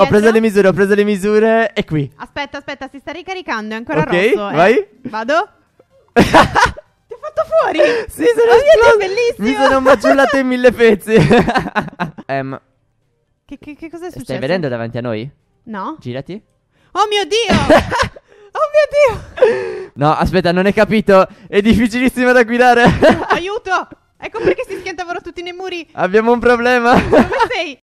Ho preso le misure, ho preso le misure. E qui. Aspetta, aspetta, si sta ricaricando, è ancora Ok, rosso. eh. vai. Vado. Ti ho fatto fuori. Sì, sono oh, esploso. è bellissimo. Mi sono maciullato in mille pezzi. Em, Che, che, che cosa è successo? stai vedendo davanti a noi? No. Girati. Oh mio Dio. oh mio Dio. No, aspetta, non hai capito. È difficilissimo da guidare. Aiuto. Ecco perché si schiantavano tutti nei muri. Abbiamo un problema. Dove sei?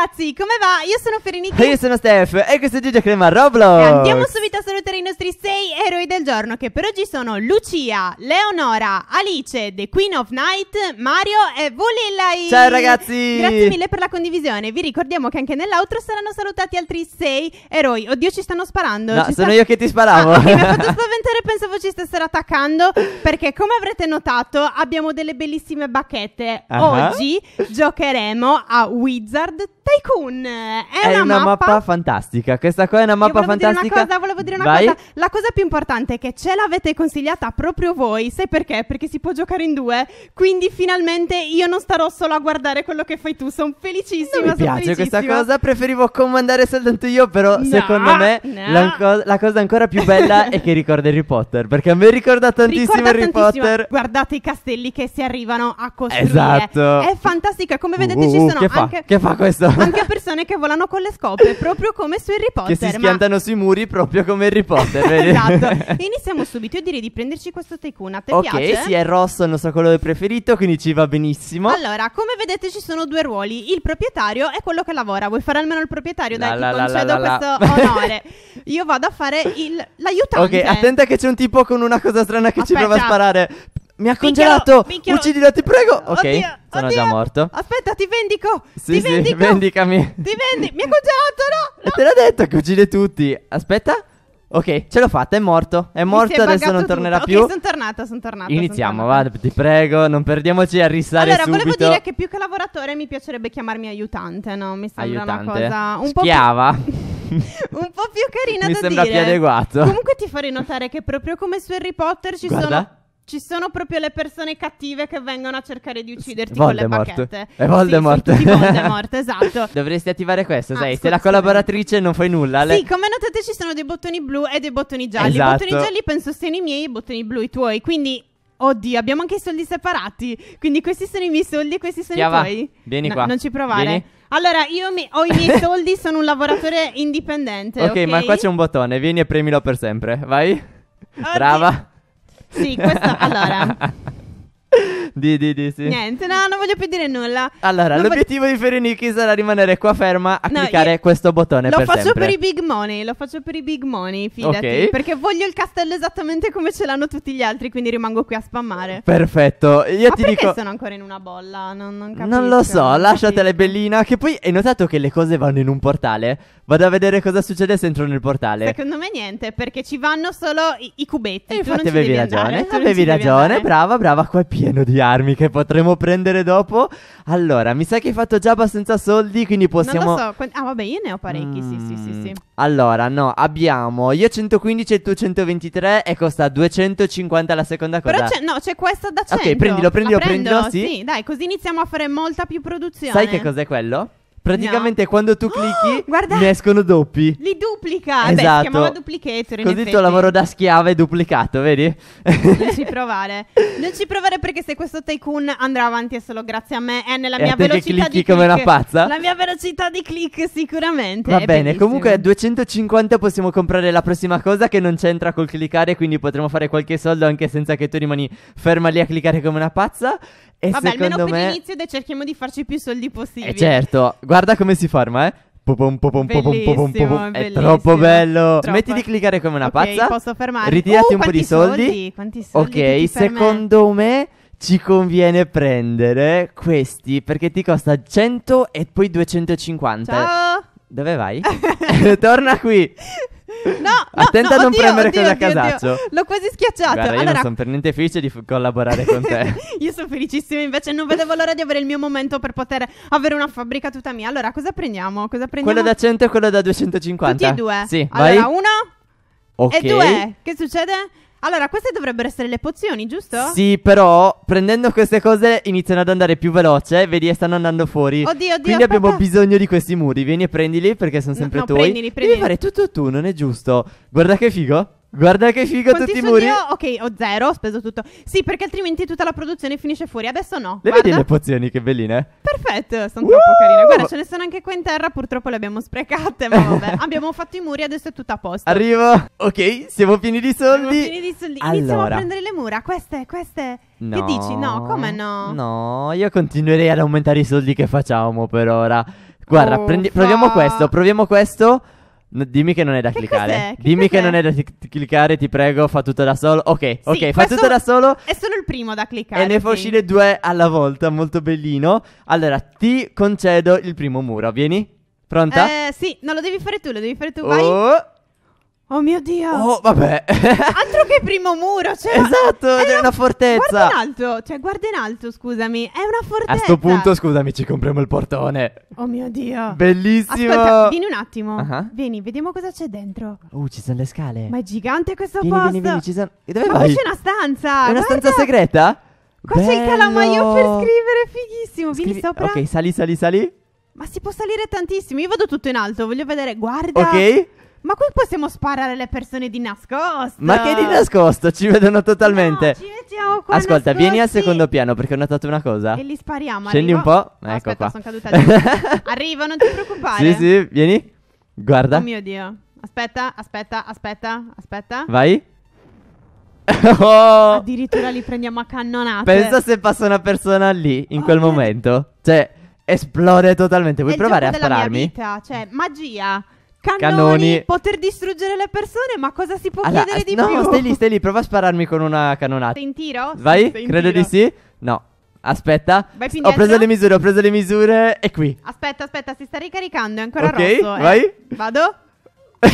ragazzi, come va? Io sono Ferenica. E io sono Steph e questo è Giugia Crema Roblox. E andiamo subito a salutare i nostri sei eroi del giorno che per oggi sono Lucia, Leonora, Alice, The Queen of Night, Mario e Vulillai. Ciao ragazzi. Grazie mille per la condivisione. Vi ricordiamo che anche nell'outro saranno salutati altri sei eroi. Oddio, ci stanno sparando. No, ci sono sta... io che ti sparavo. Ah, okay, mi ha fatto spaventare, pensavo ci stessero attaccando perché come avrete notato abbiamo delle bellissime bacchette. Uh-huh. Oggi giocheremo a Wizard Tycoon è, è una, una mappa... mappa... fantastica. Questa qua è una mappa volevo fantastica. Dire una cosa, volevo dire una Vai. cosa. La cosa più importante è che ce l'avete consigliata proprio voi. Sai perché? Perché si può giocare in due. Quindi finalmente io non starò solo a guardare quello che fai tu. Sono felicissima. Non mi piace questa cosa. Preferivo comandare soltanto io. Però no, secondo me no. La, cosa ancora più bella è che ricorda Harry Potter. Perché a me ricorda tantissimo ricorda Harry tantissimo. Potter. Guardate i castelli che si arrivano a costruire. Esatto. È fantastico. E come vedete uh, ci uh, sono che fa? anche. Che fa questo? anche a persone che volano con le scope, proprio come su Harry Potter. Che si schiantano ma... sui muri proprio come Harry Potter. esatto. Iniziamo subito. Io direi di prenderci questo tycoon. A te okay, piace? Ok, sì, è rosso, è il nostro colore preferito, quindi ci va benissimo. Allora, come vedete ci sono due ruoli. Il proprietario e quello che lavora. Vuoi fare almeno il proprietario? Dai, la, ti la, concedo la, questo onore. Io vado a fare il, l'aiutante. Ok, attenta che c'è un tipo con una cosa strana che Aspetta. ci prova a sparare. Mi ha congelato. Minchialo. Uccidilo, ti prego. Ok, oddio, sono oddio. già morto. Aspetta, ti vendico. Sì, ti sì, vendico. vendicami. Ti vendi. Mi ha congelato, no? no. E te l'ho detto che uccide tutti. Aspetta. Ok, ce l'ho fatta, è morto. È morto, adesso non tornerà tutto. più. Ok, sono tornata, sono tornata. Iniziamo, vado, ti prego, non perdiamoci a rissare allora, subito. Allora, volevo dire che più che lavoratore mi piacerebbe chiamarmi aiutante, no? Mi sembra aiutante. una cosa un po' Schiava. Più... un po' più carina mi da dire. Mi sembra più adeguato. Comunque ti farei notare che proprio come su Harry Potter ci Guarda. sono ci sono proprio le persone cattive che vengono a cercare di ucciderti Voldemort. con le bacchette. È Voldemort. Sì, Voldemort, esatto. Dovresti attivare questo, ah, sai, se la collaboratrice non fai nulla. Le... Sì, come notate ci sono dei bottoni blu e dei bottoni gialli. Esatto. I bottoni gialli penso siano i miei, i bottoni blu i tuoi, quindi Oddio, abbiamo anche i soldi separati. Quindi questi sono i miei soldi e questi sono Chiava, i tuoi. Vieni no, qua. Non ci provare. Vieni. Allora, io mi- ho i miei soldi, sono un lavoratore indipendente. Okay, ok, ma qua c'è un bottone. Vieni e premilo per sempre. Vai. Oddio. Brava. Sì, questo allora di, di, di, sì. Niente, no, non voglio più dire nulla. Allora, non l'obiettivo pot- di Fereniki sarà rimanere qua ferma a no, cliccare questo bottone lo per faccio sempre. per i big money, lo faccio per i big money, fidati, okay. perché voglio il castello esattamente come ce l'hanno tutti gli altri, quindi rimango qui a spammare. Perfetto. Io Ma ti perché dico... sono ancora in una bolla? Non, non, capisco, non lo so, non lasciatele bellina, che poi hai notato che le cose vanno in un portale? Vado a vedere cosa succede se entro nel portale. Secondo me niente, perché ci vanno solo i, i cubetti. E tu infatti avevi ragione, andare, avevi ragione, brava, brava, qua è pieno di armi che potremo prendere dopo. Allora, mi sa che hai fatto già abbastanza soldi, quindi possiamo... Non lo so, ah vabbè, io ne ho parecchi, mm. sì, sì, sì, sì. Mm. Allora, no, abbiamo io 115 e tu 123 e costa 250 la seconda cosa. Però c'è, no, c'è questa da 100. Ok, prendilo, prendilo, prendilo, sì. Sì, dai, così iniziamo a fare molta più produzione. Sai che cos'è quello? Praticamente no. quando tu clicchi oh, guarda, ne escono doppi. Li duplica. Esatto. Beh, si chiamava duplicator. Così il tuo lavoro da schiava è duplicato, vedi? Non ci provare. Non ci provare perché se questo tycoon andrà avanti è solo grazie a me è nella e mia velocità di click. come una pazza? La mia velocità di click sicuramente. Va bene, bellissimo. comunque a 250 possiamo comprare la prossima cosa che non c'entra col cliccare, quindi potremo fare qualche soldo anche senza che tu rimani ferma lì a cliccare come una pazza. E Vabbè, almeno per me... l'inizio cerchiamo di farci più soldi possibili. Eh, certo, guarda come si forma, eh. Pum, pum, pum, è troppo bello. Smetti di cliccare come una okay, pazza. Posso fermare. Ritirati uh, un po' di soldi. soldi? soldi ok, secondo me ci conviene prendere questi perché ti costa 100 e poi 250. Ciao. Dove vai? Torna qui. No, Attenta no, a non oddio, premere oddio, cose a casaccio. L'ho quasi schiacciato. Guarda, io allora... non sono per niente felice di f- collaborare con te. io sono felicissima, invece non vedevo l'ora di avere il mio momento per poter avere una fabbrica tutta mia. Allora, cosa prendiamo? Cosa prendiamo? Quello da 100 e quello da 250. Tutti e due? Sì, allora, vai. uno okay. e due. Che succede? Allora, queste dovrebbero essere le pozioni, giusto? Sì, però prendendo queste cose iniziano ad andare più veloce, eh, vedi, stanno andando fuori. Oddio, oddio. Quindi abbiamo bisogno di questi muri. Vieni e prendili perché sono sempre no, no, tuoi. Prendili, prendili. Devi fare tutto tu, non è giusto. Guarda che figo. Guarda che figo Quanti tutti i muri. Io? Ok, ho zero, ho speso tutto. Sì, perché altrimenti tutta la produzione finisce fuori. Adesso no. Le guarda. vedi le pozioni che belline? Perfetto, sono uh! troppo carine. Guarda, ce ne sono anche qua in terra, purtroppo le abbiamo sprecate, ma vabbè. abbiamo fatto i muri, adesso è tutto a posto. Arrivo. Ok, siamo pieni di soldi. Siamo pieni di soldi. Allora. Iniziamo a prendere le mura, queste, queste. No, che dici? No, come no? No, io continuerei ad aumentare i soldi che facciamo per ora. Guarda, oh, prendi- proviamo questo, proviamo questo. No, dimmi che non è da che cliccare. Che dimmi cos'è? che non è da t- cliccare, ti prego, fa tutto da solo. Ok, sì, ok, fa tutto da solo. È solo il primo da cliccare. E ne fa uscire due alla volta, molto bellino. Allora, ti concedo il primo muro, vieni? Pronta? Eh, sì, non lo devi fare tu, lo devi fare tu, oh. vai. Oh mio Dio! Oh, vabbè. Altro che primo muro, cioè Esatto, è cioè, una, una, fortezza. Guarda in alto, cioè guarda in alto, scusami, è una fortezza. A sto punto, scusami, ci compriamo il portone. Oh mio Dio! Bellissimo. Ascolta, vieni un attimo. Uh-huh. Vieni, vediamo cosa c'è dentro. Uh, ci sono le scale. Ma è gigante questo vieni, posto. Vieni, vieni, ci sono E dove Ma vai? c'è una stanza. È una guarda. stanza segreta? Qua Bello. c'è il calamaio per scrivere, fighissimo. Scrivi... Vieni sopra. Ok, sali, sali, sali. Ma si può salire tantissimo. Io vado tutto in alto, voglio vedere. Guarda. Ok. Ma qui possiamo sparare le persone di nascosto. Ma che di nascosto? Ci vedono totalmente. No, ci vediamo qua Ascolta, nascosti. vieni al secondo piano perché ho notato una cosa. E li spariamo. Scendi arrivo. un po'. ecco aspetta, qua. sono caduta giù. arrivo, non ti preoccupare. Sì, sì, vieni. Guarda. Oh mio Dio. Aspetta, aspetta, aspetta, aspetta. Vai. Oh. Addirittura li prendiamo a cannonate. Pensa se passa una persona lì in oh, quel momento. Cioè, esplode totalmente. Vuoi provare a spararmi? Vita, cioè, magia. Cannoni, cannoni, poter distruggere le persone, ma cosa si può allora, chiedere di no, più? No, stai lì, stai lì, prova a spararmi con una cannonata. Sei in tiro? Vai? Sei credo di sì. No. Aspetta, Vai ho preso le misure, ho preso le misure, è qui. Aspetta, aspetta, si sta ricaricando, è ancora okay, rosso. Ok, eh. vai. Eh. Vado. Ti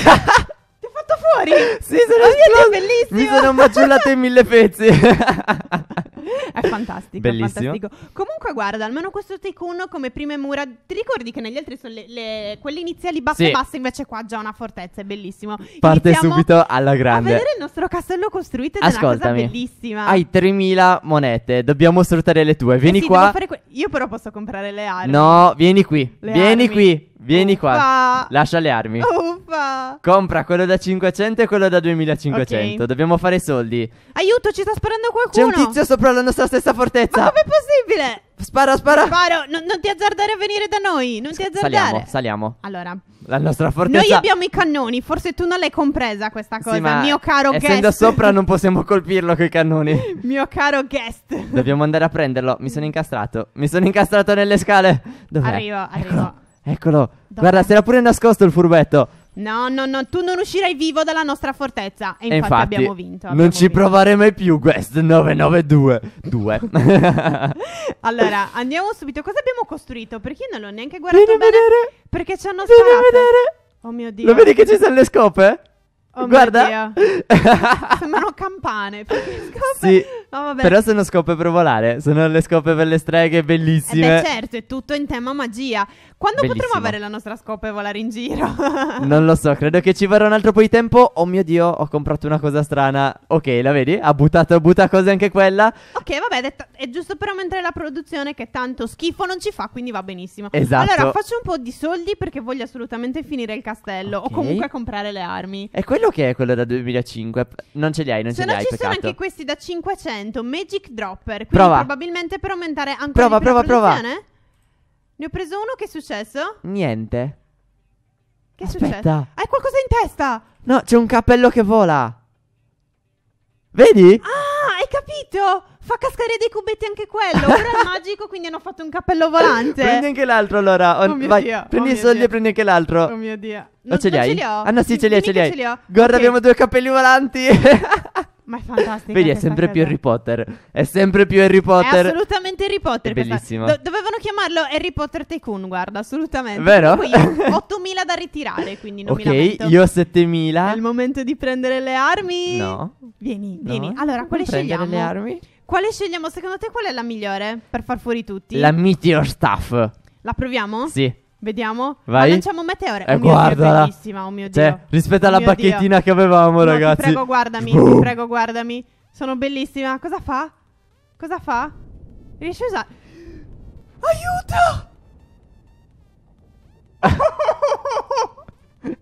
ho fatto fuori? sì, sono esploso. Ah, bellissimo. Mi sono maciullato in mille pezzi. è fantastico, Bellissimo. Fantastico. Comunque, guarda, almeno questo Tycoon come prime mura. Ti ricordi che negli altri sono le, le, quelle iniziali basse sì. basse, invece qua già una fortezza, è bellissimo. Parte Iniziamo subito alla grande. A vedere il nostro castello costruito è una cosa bellissima. Hai 3000 monete, dobbiamo sfruttare le tue. Vieni eh sì, qua. Que- io però posso comprare le armi. No, vieni qui. Le vieni armi. qui. Vieni Uffa. qua, lascia le armi. Uffa. Compra quello da 500 e quello da 2500. Ok. Dobbiamo fare soldi. Aiuto, ci sta sparando qualcuno. C'è un tizio sopra la nostra stessa fortezza. Ma com'è possibile? Spara, spara. Sparo, non, non ti azzardare a venire da noi. Non ti azzardare. Saliamo, saliamo. Allora, La nostra fortezza. noi abbiamo i cannoni. Forse tu non l'hai compresa questa cosa, Sì, ma mio caro essendo guest. sopra non possiamo colpirlo con i cannoni. Mio caro guest. Dobbiamo andare a prenderlo. Mi sono incastrato. Mi sono incastrato nelle scale. Dov'è? Arrivo, arrivo. Eccolo. Eccolo. Dov'è? Guarda, se l'ha pure nascosto il furbetto. No, no, no, tu non uscirai vivo dalla nostra fortezza. E infatti, infatti abbiamo vinto. Abbiamo non ci vinto. provare mai più, Quest 992. 2. allora, andiamo subito. Cosa abbiamo costruito? Perché io non l'ho neanche guardato Vieni bene. Vedere. Perché ci hanno Vieni sparato. Vedere. Oh mio Dio. Lo vedi che ci sono le scope? Oh Guarda, sembrano campane. Sì, oh, però sono scope per volare. Sono le scope per le streghe bellissime. Eh beh, certo, è tutto in tema magia. Quando Bellissimo. potremo avere la nostra scopa e volare in giro? non lo so, credo che ci vorrà un altro po' di tempo. Oh mio dio, ho comprato una cosa strana. Ok, la vedi? Ha buttato, butta cose anche quella. Ok, vabbè, detta, è giusto per aumentare la produzione che tanto schifo non ci fa, quindi va benissimo. Esatto. Allora, faccio un po' di soldi perché voglio assolutamente finire il castello okay. o comunque comprare le armi. E quello bello che è quello da 2005. Non ce li hai, non ce Se li no hai. ci sono anche questi da 500, Magic Dropper. Quindi Prova. probabilmente per aumentare ancora Prova, di più la prova, prova. produzione? Ne ho preso uno, che è successo? Niente. Che è Aspetta. successo? Hai qualcosa in testa! No, c'è un cappello che vola. Vedi? Ah, hai capito! Fa cascare dei cubetti anche quello. Ora è magico, quindi hanno fatto un cappello volante. Prendi anche l'altro allora. Oh, oh vai. Dio, prendi oh i soldi e prendi anche l'altro. Oh mio Dio. Non, ah, non ce li hai? Ce li ho. Ah no, sì, ce li hai, ce li ho. Guarda, okay. abbiamo due cappelli volanti. Ma è fantastico. Vedi, è sempre più Harry Potter. È sempre più Harry Potter. È assolutamente Harry Potter. È bellissimo. Do- dovevano chiamarlo Harry Potter Tycoon, guarda, assolutamente. Vero? 8000 da ritirare, quindi non okay, mi lamento. Ok, io ho 7000. È il momento di prendere le armi. No. Vieni, no. vieni. Allora, non quale scegliamo? le armi? Quale scegliamo? Secondo te qual è la migliore per far fuori tutti? La Meteor Staff. La proviamo? Sì. Vediamo. Vai. Ma lanciamo un meteore. Eh, oh guarda. Dio, bellissima, oh mio cioè, Dio. Cioè, rispetto alla oh pacchettina Dio. che avevamo, no, ragazzi. Ti prego, guardami. ti prego, guardami. Sono bellissima. Cosa fa? Cosa fa? Riesci a usare.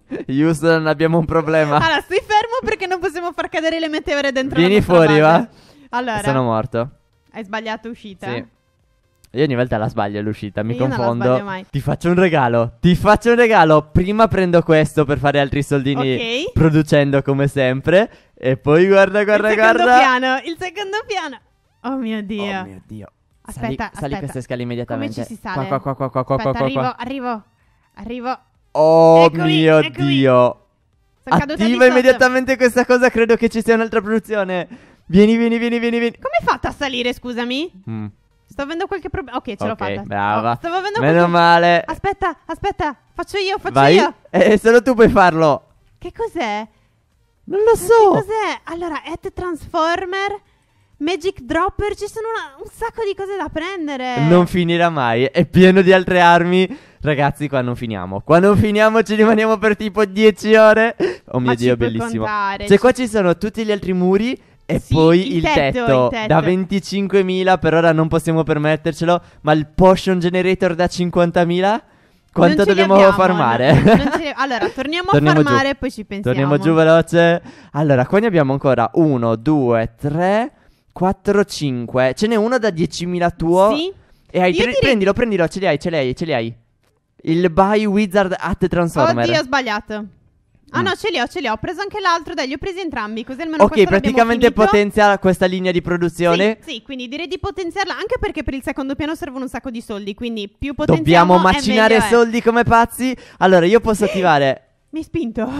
Aiuto! Houston, abbiamo un problema. Allora, stai fermo perché non possiamo far cadere le meteore dentro Vieni fuori, va. Allora, sono morto. Hai sbagliato uscita? Sì. Io ogni volta la sbaglio l'uscita, mi Io confondo. Ti faccio un regalo, ti faccio un regalo. Prima prendo questo per fare altri soldini okay. producendo come sempre. E poi guarda, guarda, il guarda. Piano, il secondo piano. Oh mio dio. Oh mio dio. Aspetta, sali, aspetta. sali queste scale immediatamente. Come ci si sale? Qua, qua, qua, qua, qua, aspetta, qua, arrivo, qua. arrivo, arrivo. Oh eccomi, mio eccomi. dio. Sono Attiva immediatamente questa cosa, credo che ci sia un'altra produzione. Vieni, vieni, vieni, vieni, vieni. Come hai fatto a salire, scusami? Mm. Sto avendo qualche problema. Ok, ce okay, l'ho fatta. Brava. Oh, stavo avendo Meno qualche... male. Aspetta, aspetta. Faccio io, faccio Vai. io. Eh, solo tu puoi farlo. Che cos'è? Non lo so. Che cos'è? Allora, At Transformer. Magic Dropper, ci sono una, un sacco di cose da prendere. Non finirà mai, è pieno di altre armi. Ragazzi, qua non finiamo. Qua non finiamo, ci rimaniamo per tipo 10 ore. Oh mio Ma dio, bellissimo. Contare, cioè, ci... qua ci sono tutti gli altri muri e sì, poi il tetto, tetto, il tetto, da 25.000, per ora non possiamo permettercelo, ma il Potion Generator da 50.000? Quanto dobbiamo abbiamo, farmare? No, li... Allora, torniamo, torniamo a farmare e poi ci pensiamo. Torniamo giù veloce. Allora, qua ne abbiamo ancora 1, 2, 3, 4, 5. Ce n'è uno da 10.000 tuo. Sì. E hai tre... direi... Prendilo, prendilo, ce li hai, ce li hai, ce li hai. Il Buy Wizard at Transformer. Oddio, ho sbagliato. Ah mm. no, ce li ho, ce li ho. Ho preso anche l'altro, dai, li ho presi entrambi, così almeno Ok, praticamente potenzia questa linea di produzione. Sì, sì, quindi direi di potenziarla anche perché per il secondo piano servono un sacco di soldi, quindi più potenziamo Dobbiamo macinare eh. soldi come pazzi. Allora, io posso attivare mi hai spinto,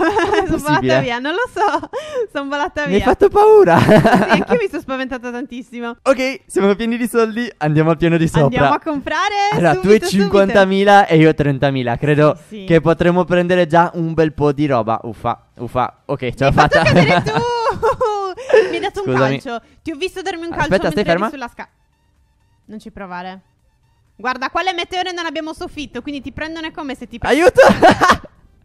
sono volata via, non lo so, sono volata via. Mi hai fatto paura. sì, anch'io mi sono spaventata tantissimo. Ok, siamo pieni di soldi, andiamo al piano di sopra. Andiamo a comprare Allora, subito, tu hai 50.000 e io 30.000, credo sì, sì. che potremmo prendere già un bel po' di roba. Uffa, uffa, ok, ce l'ho fatta. Mi hai fatto tu, mi hai dato Scusami. un calcio, ti ho visto darmi un ah, calcio Aspetta, stai ferma? sulla scala. Non ci provare. Guarda, quale meteore non abbiamo soffitto, quindi ti prendono come se ti... Aiuto!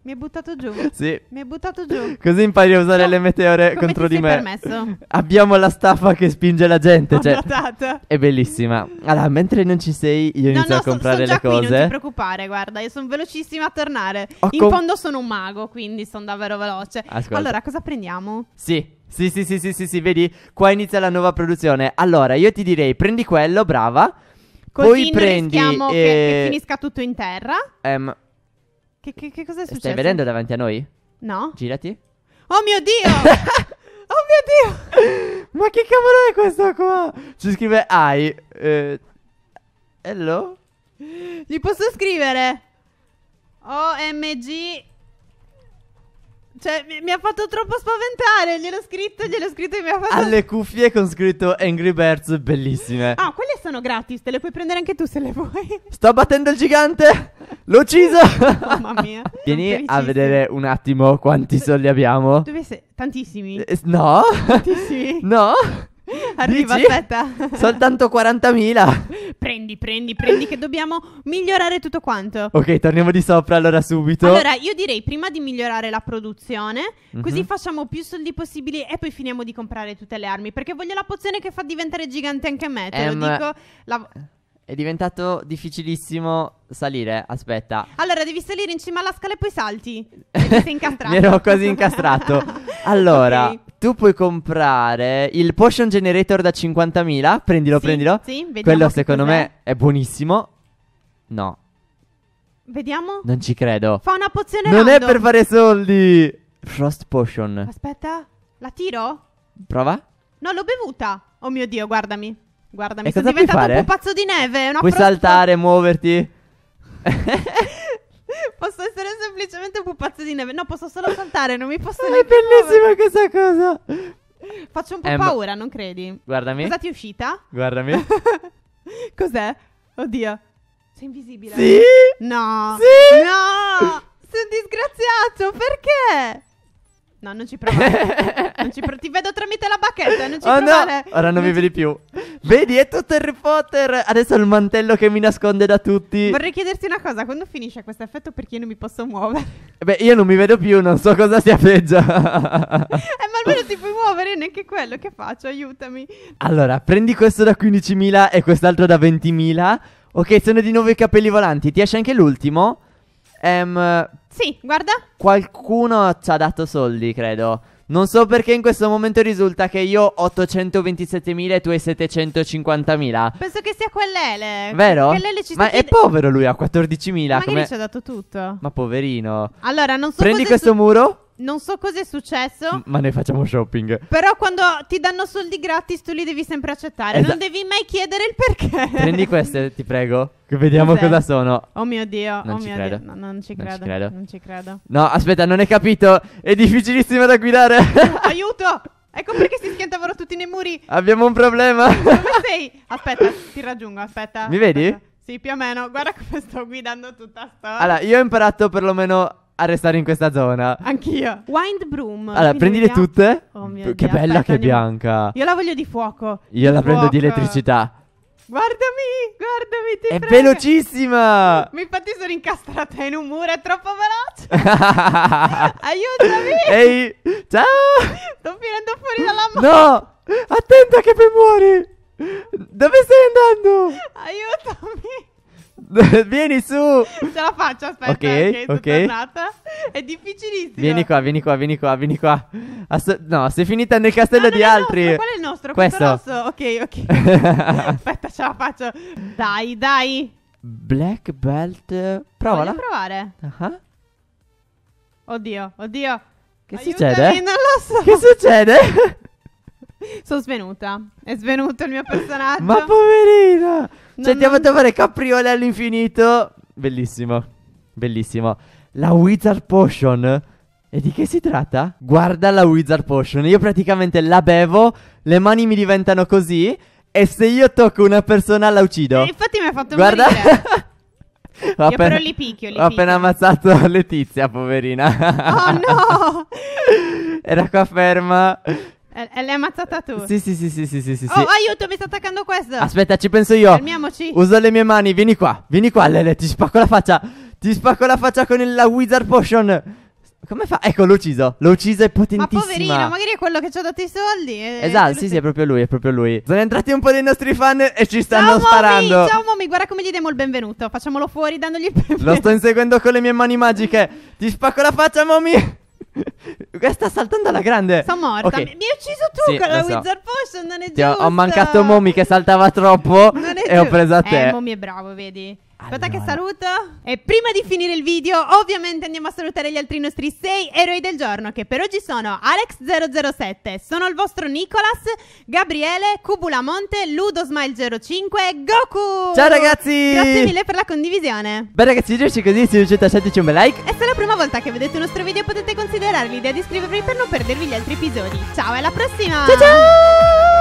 Mi hai buttato giù. Sì. Mi hai buttato giù. Così impari a usare no. le meteore Come contro di me. permesso? Abbiamo la staffa che spinge la gente. Ho cioè, notato. È bellissima. Allora, mentre non ci sei, io no, inizio no, a comprare son, son le cose. Qui, non ti preoccupare, guarda, io sono velocissima a tornare. Ho In com- fondo sono un mago, quindi sono davvero veloce. Ascolta. Allora, cosa prendiamo? Sì. Sì, sì, sì, sì, sì, sì, vedi? Qua inizia la nuova produzione. Allora, io ti direi, prendi quello, brava. Così poi prendi. Rischiamo eh... che, che finisca tutto in terra. Ehm. Um, che, che, che cosa è successo? Stai vedendo davanti a noi? No. Girati. Oh mio Dio! oh mio Dio! Ma che cavolo è questo qua? Ci scrive Ai. Eh, hello? Gli posso scrivere? OMG. Cioè, mi, mi, ha fatto troppo spaventare. Gliel'ho scritto, gliel'ho scritto e mi ha fatto. Alle cuffie con scritto Angry Birds, bellissime. Ah, quelle sono gratis. Te le puoi prendere anche tu se le vuoi. Sto battendo il gigante. L'ho ucciso! Mamma mia. Vieni a vedere un attimo quanti soldi abbiamo. Dove sei? Tantissimi. Eh, no. Tantissimi. no. Arriva, Dici? aspetta. Soltanto 40.000. Prendi, prendi, prendi che dobbiamo migliorare tutto quanto. Ok, torniamo di sopra allora subito. Allora, io direi prima di migliorare la produzione, mm-hmm. così facciamo più soldi possibili e poi finiamo di comprare tutte le armi, perché voglio la pozione che fa diventare gigante anche me, te um, lo ehm, dico. La... È diventato difficilissimo salire. Aspetta. Allora, devi salire in cima alla scala e poi salti. E sei incastrato. Mi ero quasi incastrato. Allora, okay. tu puoi comprare il Potion Generator da 50.000. Prendilo, sì, prendilo. Sì, vediamo. Quello secondo cos'è. me è buonissimo. No. Vediamo. Non ci credo. Fa una pozione Non random. è per fare soldi. Frost Potion. Aspetta, la tiro? Prova. No, l'ho bevuta. Oh mio Dio, guardami. Guarda, mi e sono diventato fare? un pupazzo di neve. Puoi prost- saltare, muoverti. posso essere semplicemente un pupazzo di neve. No, posso solo saltare, non mi posso È bellissima questa cosa. Faccio un po' eh, paura, non credi? Guardami. Cosa ti è uscita? Guardami. Cos'è? Oddio. Sei invisibile. Sì! No! Sì! No! Sei un disgraziato, perché? No, non ci provare. non ci pro- ti vedo tramite la bacchetta, non ci oh provare. No. Ora non, non mi ci... vedi più. Vedi, è tutto Harry Potter. Adesso è il mantello che mi nasconde da tutti. Vorrei chiederti una cosa, quando finisce questo effetto perché io non mi posso muovere? Eh beh, io non mi vedo più, non so cosa sia peggio. eh, ma almeno ti puoi muovere, neanche quello. Che faccio? Aiutami. Allora, prendi questo da 15.000 e quest'altro da 20.000. Ok, sono di nuovo i capelli volanti. Ti esce anche l'ultimo? Um, sì, guarda. Qualcuno ci ha dato soldi, credo. Non so perché in questo momento risulta che io ho 827.000 e tu hai 750.000. Penso che sia quell'Ele. Vero? Quell'Ele ci Ma è povero lui, ha 14.000. Ma come... ci ha dato tutto. Ma poverino. Allora, non so Prendi questo su... muro. Non so cosa è successo. Ma ne facciamo shopping. Però quando ti danno soldi gratis, tu li devi sempre accettare. Esatto. Non devi mai chiedere il perché. Prendi queste, ti prego. Che vediamo Cos'è? cosa sono. Oh mio dio, non, oh ci, mio credo. Dio. No, non, ci, non credo. ci credo. Non ci credo. No, aspetta, non hai capito. È difficilissimo da guidare. Aiuto! Ecco perché si schiantavano tutti nei muri. Abbiamo un problema. Come sei? Aspetta, ti raggiungo, aspetta. Mi vedi? Aspetta. Sì, più o meno. Guarda come sto guidando tutta sta. Allora, io ho imparato perlomeno a restare in questa zona. Anch'io. Wind Broom. Allora, prendile vediamo... tutte. Oh mio che Dio. Che bella Aspetta, che è bianca. Io la voglio di fuoco. Io di la fuoco. prendo di elettricità. Guardami, guardami, ti È prego. velocissima! Mi infatti sono incastrata in un muro, è troppo veloce! Aiutami! Ehi, ciao! Sto finendo fuori dalla mano! No! Attenta che poi muori! Dove stai andando? Aiutami! vieni su. Ce la faccio, aspetta. Ok, ok. okay. È difficilissimo. Vieni qua, vieni qua, vieni qua, vieni qua. Ass- no, sei finita nel castello no, di altri. Nostro, qual è il nostro? Questo. Questo rosso. Ok, ok. aspetta, ce la faccio. Dai, dai. Black Belt. Provala. Voglio provare. Uh-huh. Oddio, oddio. Che Aiutami, succede? Non lo so. Che succede? Sono svenuta. È svenuto il mio personaggio. Ma poverina! Non, cioè, ti ha fatto fare capriole all'infinito. Bellissimo. Bellissimo. La Wizard Potion. E di che si tratta? Guarda la Wizard Potion. Io praticamente la bevo, le mani mi diventano così. E se io tocco una persona la uccido. E eh, infatti mi ha fatto Guarda... morire. Ho appena, però li picchio, li ho picchio. appena ammazzato Letizia, poverina. Oh no! Era qua ferma eh, eh, L'hai ammazzata tu. Sì, sì, sì, sì, sì, sì, sì. Oh, aiuto, mi sta attaccando questo. Aspetta, ci penso io. Fermiamoci. Uso le mie mani, vieni qua. Vieni qua, Lele, ti spacco la faccia. Ti spacco la faccia con il- la Wizard Potion. Come fa? Ecco, l'ho ucciso. L'ho ucciso, è Ma poverino, magari è quello che ci ha dato i soldi. Eh, esatto, sì, sì, è proprio lui, è proprio lui. Sono entrati un po' dei nostri fan e ci stanno ciao, sparando. Mommy, ciao, mommy, guarda come gli diamo il benvenuto. Facciamolo fuori dandogli il benvenuto. Lo sto inseguendo con le mie mani magiche. Ti spacco la faccia, mommy. Sta saltando alla grande. Sono morta. Okay. Mi, hai ucciso tu sì, con la so. Wizard Potion. Non è giusto. Ho mancato Momi che saltava troppo. e giu- ho preso a te. Eh, Momi è bravo, vedi. Aspetta allora. che saluto. E prima di finire il video, ovviamente andiamo a salutare gli altri nostri 6 eroi del giorno, che per oggi sono Alex007, sono il vostro Nicolas, Gabriele, Cubulamonte, LudoSmile05, Goku! Ciao ragazzi! Grazie mille per la condivisione. Beh ragazzi, dirci così, se riuscite a lasciateci un bel like. E se è la prima volta che vedete il nostro video potete considerare l'idea di iscrivervi per non perdervi gli altri episodi. Ciao e alla prossima! Ciao ciao!